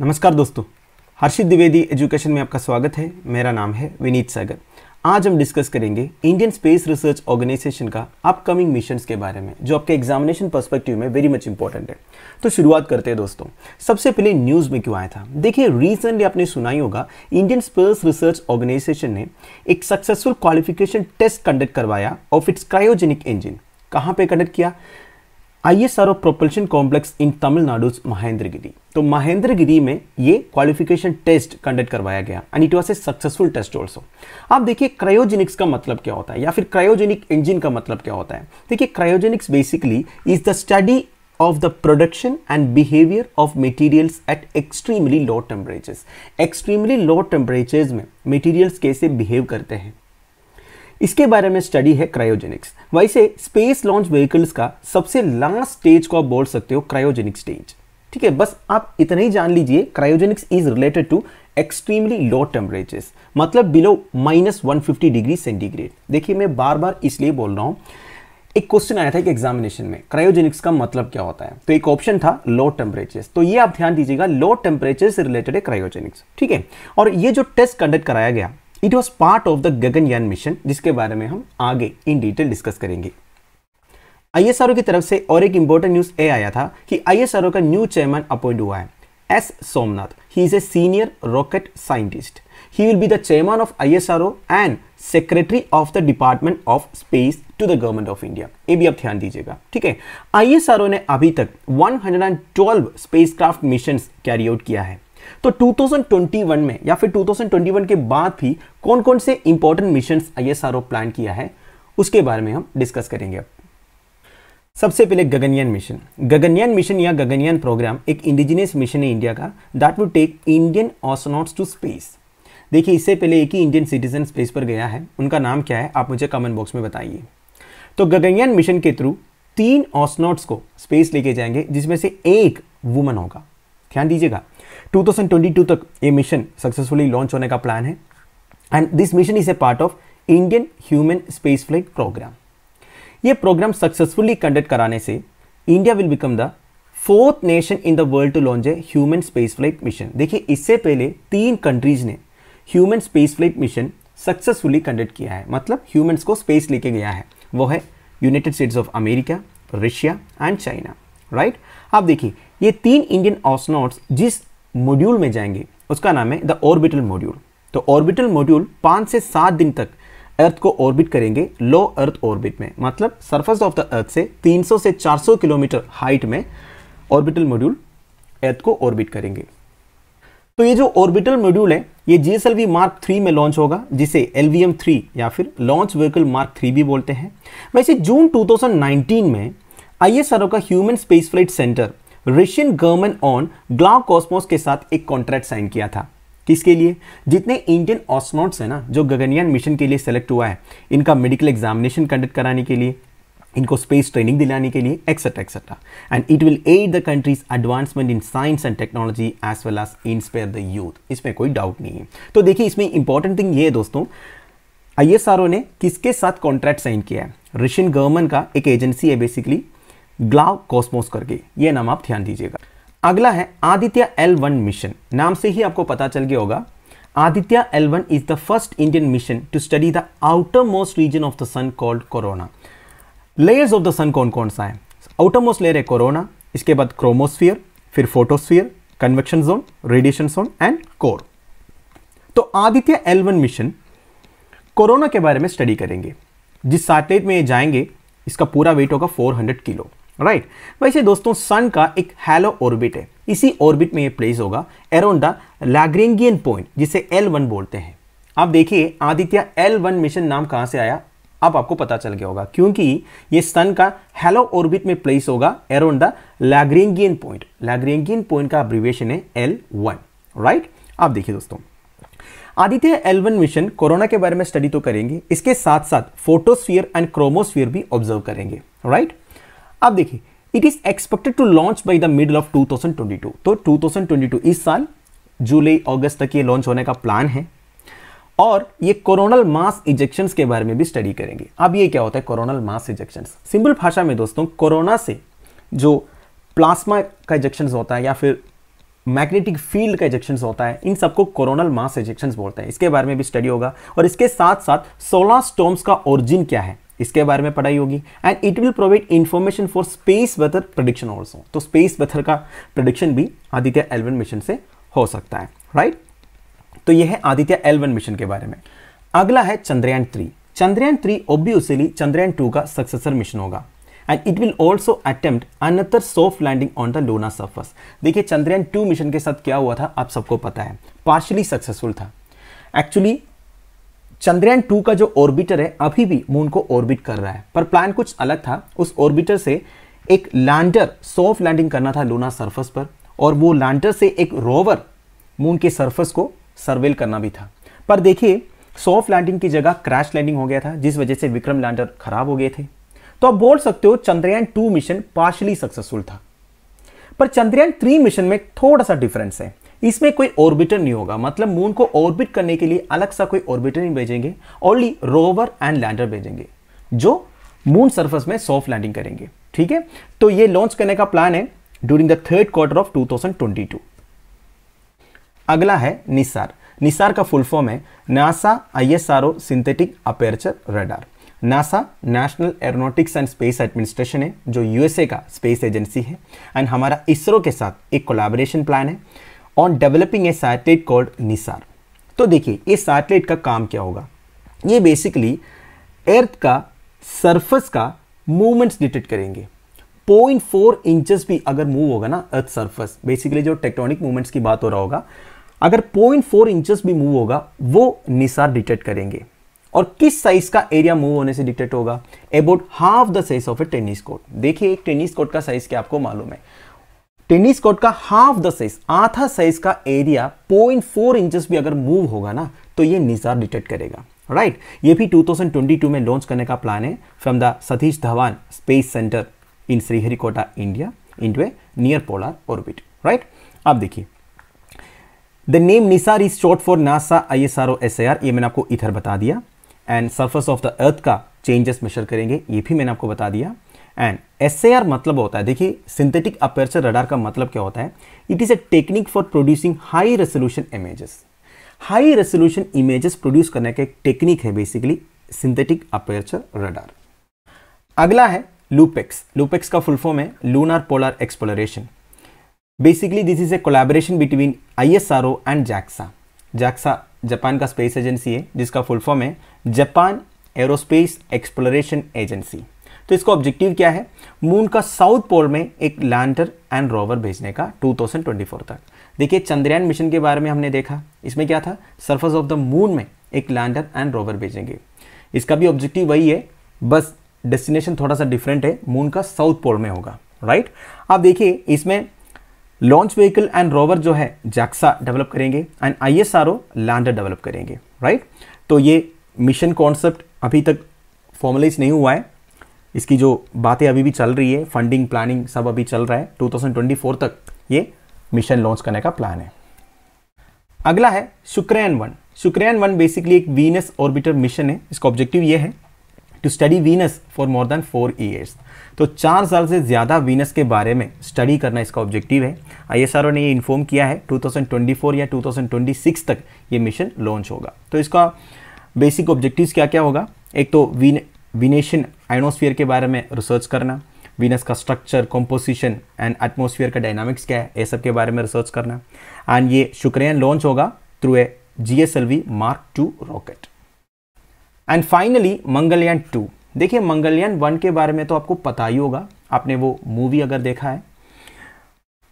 नमस्कार दोस्तों हर्षित द्विवेदी एजुकेशन में आपका स्वागत है मेरा नाम है विनीत सागर आज हम डिस्कस करेंगे इंडियन स्पेस रिसर्च ऑर्गेनाइजेशन का अपकमिंग मिशन के बारे में जो आपके एग्जामिनेशन पर्सपेक्टिव में वेरी मच इंपॉर्टेंट है तो शुरुआत करते हैं दोस्तों सबसे पहले न्यूज़ में क्यों आया था देखिए रिसेंटली आपने सुना ही होगा इंडियन स्पेस रिसर्च ऑर्गेनाइजेशन ने एक सक्सेसफुल क्वालिफिकेशन टेस्ट कंडक्ट करवाया ऑफ इट्स क्रायोजेनिक इंजिन कहाँ पर कंडक्ट किया ISRO propulsion complex in Tamil Nadu Mahendragiri तो महेंद्रगिरी में ये क्वालिफिकेशन टेस्ट कंडक्ट करवाया गया and it was a successful test also आप देखिए क्रायोजेनिक्स का मतलब क्या होता है या फिर क्रायोजेनिक इंजन का मतलब क्या होता है देखिए cryogenics basically is the study of the production and behaviour of materials at extremely low temperature extremely low temperatures में मेटीरियल्स कैसे बिहेव करते हैं इसके बारे में स्टडी है क्रायोजेनिक्स वैसे स्पेस लॉन्च व्हीकल्स का सबसे लास्ट स्टेज को आप बोल सकते हो क्रायोजेनिक स्टेज ठीक है बस आप इतना ही जान लीजिए cryogenics is related to extremely low temperatures मतलब below minus one fifty degree centigrade देखिए मैं बार बार इसलिए बोल रहा हूँ एक क्वेश्चन आया था कि एग्जामिनेशन में क्रायोजेनिक्स का मतलब क्या होता है तो एक ऑप्शन था लो टेम्परेचर्स तो ये आप ध्यान दीजिएगा लो टेम्परेचर से रिलेटेड है क्रायोजेनिक्स ठीक है और ये जो टेस्ट कंडक्ट कराया गया it was part of the Gaganyaan mission जिसके बारे में हम आगे इन डिटेल डिस्कस करेंगे आईएसआरओ की तरफ से और एक इंपॉर्टेंट न्यूज ए आया था कि आईएसआरओ का न्यू चेयरमैन अपॉइंट हुआ है S Somanath he is a senior rocket scientist he will be the chairman of ISRO and secretary of the department of space to the government of India ये भी आप ध्यान दीजिएगा ठीक है आईएसआरओ ने अभी तक 112 क्राफ्ट मिशन कैरी आउट किया है तो 2021 में या फिर 2021 के बाद भी कौन कौन से important mission I S plan किया है उसके बारे में हम डिस्कस करेंगे अब सबसे पहले गगनयान मिशन गगनयान मिशन या गगनयान प्रोग्राम एक इंडिजिनियस मिशन है इंडिया का that would take Indian astronauts to space देखिए इससे पहले एक ही इंडियन सिटीजन स्पेस पर गया है उनका नाम क्या है आप मुझे कमेंट बॉक्स में बताइए तो गगनयान मिशन के थ्रू तीन ऑसनॉट्स को स्पेस लेके जाएंगे जिसमें से एक वुमन होगा ध्यान दीजिएगा 2022 तक ये मिशन सक्सेसफुली लॉन्च होने का प्लान है and this mission is a part of Indian human space flight programme ये प्रोग्राम सक्सेसफुली कंडक्ट कराने से India will become the fourth nation in the world to launch a human space flight mission देखिए इससे पहले तीन countries ने human space flight mission successfully conduct किया है मतलब ह्यूमन्स को स्पेस लेके गया है वो है United States of America Russia and China right आप देखिए ये तीन इंडियन ऑस्ट्रोनॉट्स जिस मॉड्यूल में जाएंगे उसका नाम है द ऑर्बिटल मॉड्यूल तो ऑर्बिटल मॉड्यूल पाँच से सात दिन तक अर्थ को ऑर्बिट करेंगे लो अर्थ ऑर्बिट में मतलब सरफेस ऑफ द अर्थ से 300 से 400 किलोमीटर हाइट में ऑर्बिटल मॉड्यूल अर्थ को ऑर्बिट करेंगे तो ये जो ऑर्बिटल मॉड्यूल है ये जीएसएलवी मार्क थ्री में लॉन्च होगा जिसे एल थ्री या फिर लॉन्च व्हीकल मार्क थ्री भी बोलते हैं वैसे जून 2019 में आईएसआरओ का human space flight centre Russian government on Glavkosmos के साथ एक कॉन्ट्रैक्ट साइन किया था किसके लिए जितने इंडियन ऑस्मोट्स हैं ना जो गगनयान मिशन के लिए सेलेक्ट हुआ है इनका मेडिकल एग्जामिनेशन कंडक्ट कराने के लिए इनको स्पेस ट्रेनिंग दिलाने के लिए etcetera etcetera and it will aid the country's advancement in science and technology as well as inspire the youth इसमें कोई डाउट नहीं है तो देखिए इसमें इंपॉर्टेंट थिंग ये है दोस्तों आई ने किसके साथ कॉन्ट्रैक्ट साइन किया है रशियन गवर्नमेंट का एक एजेंसी है बेसिकली ग्लाव कॉस्मोस करके ये नाम आप ध्यान दीजिएगा अगला है आदित्य एल वन मिशन नाम से ही आपको पता चल गया होगा Aditya L one is the first Indian mission to study the outer most region of the sun called corona layers of the sun कौन कौन सा है आउटर मोस्ट लेयर है कोरोना इसके बाद क्रोमोस्फियर फिर photosphere convection zone radiation zone and core तो Aditya L one mission corona के बारे में स्टडी करेंगे जिस सैटेलाइट में ये जाएंगे इसका पूरा वेट होगा 400 किलो राइट right. वैसे दोस्तों सन का एक हैलो ऑर्बिट है इसी ऑर्बिट में ये प्लेस होगा एरोंड द लैग्रेंगियन पॉइंट जिसे एल वन बोलते हैं आप देखिए आदित्य एल वन मिशन नाम कहाँ से आया अब आपको पता चल गया होगा क्योंकि ये सन का हेलो ऑर्बिट में प्लेस होगा around the Lagrangian point Lagrangian point का अब्रिवेशन है एल वन राइट आप देखिए दोस्तों Aditya L one mission corona के बारे में स्टडी तो करेंगे इसके साथ साथ फोटोस्फियर एंड क्रोमोस्फियर भी ऑब्जर्व करेंगे राइट right? अब देखिए it is expected to launch by the middle of 2022 तो 2022 इस साल जुलाई अगस्त तक ये लॉन्च होने का प्लान है और ये कोरोनल मास इजेक्शन के बारे में भी स्टडी करेंगे अब ये क्या होता है कोरोनल मास इंजेक्शन सिंपल भाषा में दोस्तों कोरोना से जो प्लाज्मा का इजेक्शन होता है या फिर मैग्नेटिक फील्ड का इंजेक्शन होता है इन सबको कोरोनल मास इजेक्शन बोलते हैं इसके बारे में भी स्टडी होगा और इसके साथ साथ सोलह स्टोम्स का ओरिजिन क्या है इसके बारे में पढ़ाई होगी and it will provide information for space weather prediction also तो स्पेस वेथर का प्रडिक्शन भी आदित्य एलवन मिशन से हो सकता है राइट तो यह है आदित्य एलवन मिशन के बारे में अगला है Chandrayaan three Chandrayaan three obviously Chandrayaan two का सक्सेसर मिशन होगा and it will also attempt another soft landing on the lunar surface देखिए चंद्रयान टू मिशन के साथ क्या हुआ था आप सबको पता है पार्शली सक्सेसफुल था एक्चुअली चंद्रयान टू का जो ऑर्बिटर है अभी भी मून को ऑर्बिट कर रहा है पर प्लान कुछ अलग था उस ऑर्बिटर से एक लैंडर सॉफ्ट लैंडिंग करना था लूना सर्फस पर और वो लैंडर से एक रोवर मून के सर्फस को सर्वेल करना भी था पर देखिए सॉफ्ट लैंडिंग की जगह क्रैश लैंडिंग हो गया था जिस वजह से विक्रम लैंडर खराब हो गए थे तो आप बोल सकते हो Chandrayaan two mission partially successful था पर चंद्रयान थ्री मिशन में थोड़ा सा डिफरेंस है इसमें कोई ऑर्बिटर नहीं होगा मतलब मून को ऑर्बिट करने के लिए अलग सा कोई ऑर्बिटर नहीं भेजेंगे ओनली रोवर एंड लैंडर भेजेंगे जो मून सर्फेस में सॉफ्ट लैंडिंग करेंगे ठीक है तो ये लॉन्च करने का प्लान है during the third quarter of 2022 अगला है निसार निसार का फुल फॉर्म है NASA ISRO synthetic aperture radar NASA national aeronautics and space administration है जो यूएसए का स्पेस एजेंसी है एंड हमारा इसरो के साथ एक कोलैबोरेशन प्लान है on developing a satellite called NISAR तो देखिए ये सैटेलाइट का काम क्या होगा ये बेसिकली अर्थ का सरफेस का मूवमेंट्स डिटेक्ट करेंगे 0.4 इंचेस भी अगर मूव होगा ना अर्थ सरफेस बेसिकली जो टेक्टोनिक मूवमेंट्स की बात हो रहा होगा अगर 0.4 इंचेस भी मूव होगा वो निसार डिटेक्ट करेंगे और किस साइज का एरिया मूव होने से डिटेक्ट होगा about half the size of a tennis court देखिए एक टेनिस कोर्ट का साइज क्या आपको मालूम है टेनिस कोर्ट का हाफ द साइज आधा साइज का एरिया पॉइंट फोर इंच भी अगर मूव होगा ना तो ये निजार डिटेक्ट करेगा राइट right? ये भी 2022 में लॉन्च करने का प्लान है from the Satish Dhawan space centre in Sriharikota India into a near polar orbit right अब देखिए the name NISAR is short for NASA I S R O S I R ये मैंने आपको इधर बता दिया and surface of the earth का changes measure करेंगे ये भी मैंने आपको बता दिया एंड एस मतलब होता है देखिए सिंथेटिक अपेरचर रडार का मतलब क्या होता है it is a technique for producing high resolution images high resolution images produce करने का एक टेक्निक है बेसिकली सिंथेटिक अपेरचर रडार अगला है लूपेक्स लूपेक्स का फुल फॉर्म है lunar polar exploration basically this is a collaboration between ISRO and JAXA JAXA Japan का space agency है जिसका फुल फॉर्म है जापान एरोस्पेस एक्सप्लोरेशन एजेंसी तो इसका ऑब्जेक्टिव क्या है मून का साउथ पोल में एक लैंडर एंड रोवर भेजने का 2024 तक देखिए चंद्रयान मिशन के बारे में हमने देखा इसमें क्या था सरफेस ऑफ द मून में एक लैंडर एंड रोवर भेजेंगे इसका भी ऑब्जेक्टिव वही है बस डेस्टिनेशन थोड़ा सा डिफरेंट है मून का साउथ पोल में होगा राइट आप देखिए इसमें लॉन्च व्हीकल एंड रोवर जो है जैक्सा डेवलप करेंगे and I S R O lander develop करेंगे राइट तो ये मिशन कॉन्सेप्ट अभी तक फॉर्मलाइज नहीं हुआ है इसकी जो बातें अभी भी चल रही है फंडिंग प्लानिंग सब अभी चल रहा है 2024 तक ये मिशन लॉन्च करने का प्लान है अगला है Shukrayaan one Shukrayaan one basically एक वीनस ऑर्बिटर मिशन है इसका ऑब्जेक्टिव ये है to study Venus for more than four years तो चार साल से ज़्यादा वीनस के बारे में स्टडी करना इसका ऑब्जेक्टिव है आई ने ये इन्फॉर्म किया है 2024 या 2026 तक ये मिशन लॉन्च होगा तो इसका बेसिक ऑब्जेक्टिव्स क्या क्या होगा एक तो वीन विनेशियन आइनोस्फीयर के बारे में रिसर्च करना वीनस का स्ट्रक्चर कॉम्पोजिशन एंड एटमोसफियर का डायनामिक्स क्या है ये सब के बारे में रिसर्च करना एंड ये शुक्रियान लॉन्च होगा through a G S L V mark two rocket and finally Mangalyaan two देखिए मंगलयान वन के बारे में तो आपको पता ही होगा आपने वो मूवी अगर देखा है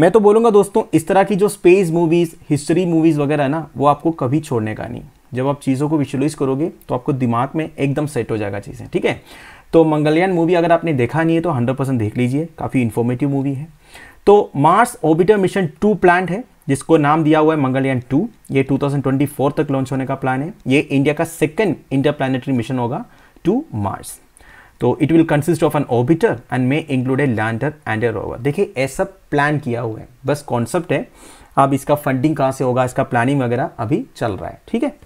मैं तो बोलूँगा दोस्तों इस तरह की जो स्पेस मूवीज़ हिस्ट्री मूवीज़ वगैरह ना वो आपको कभी छोड़ने का नहीं जब आप चीज़ों को विचुलाइज करोगे तो आपको दिमाग में एकदम सेट हो जाएगा चीज़ें ठीक है तो मंगलयान मूवी अगर आपने देखा नहीं है तो 100 परसेंट देख लीजिए काफ़ी इन्फॉर्मेटिव मूवी है तो Mars orbiter mission two plan है जिसको नाम दिया हुआ है मंगलयान टू ये 2024 तक लॉन्च होने का प्लान है ये इंडिया का सेकेंड इंटरप्लानिटरी मिशन होगा टू मार्स तो it will consist of an orbiter and may include a lander and a rover देखिए ऐसा प्लान किया हुआ है बस कॉन्सेप्ट है अब इसका फंडिंग कहाँ से होगा इसका प्लानिंग वगैरह अभी चल रहा है ठीक है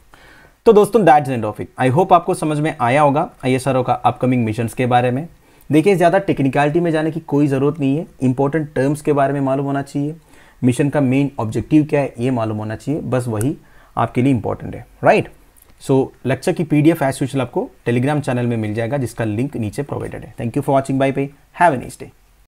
तो दोस्तों that is end of it I hope आपको समझ में आया होगा आई एस का अपकमिंग मिशन के बारे में देखिए ज़्यादा टेक्निकलिटी में जाने की कोई ज़रूरत नहीं है इंपॉर्टेंट टर्म्स के बारे में मालूम होना चाहिए मिशन का मेन ऑब्जेक्टिव क्या है ये मालूम होना चाहिए बस वही आपके लिए इंपॉर्टेंट है राइट सो लेक्चर की पी डी एफ एस आपको टेलीग्राम चैनल में मिल जाएगा जिसका लिंक नीचे प्रोवाइडेड है thank you for watching bye पे हैव ए नेक्स्ट डे